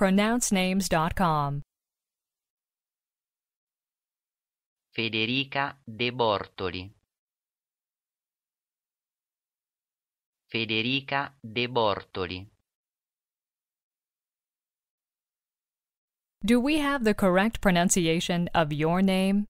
pronouncenames.com. Federica De Bortoli. Federica De Bortoli. Do we have the correct pronunciation of your name?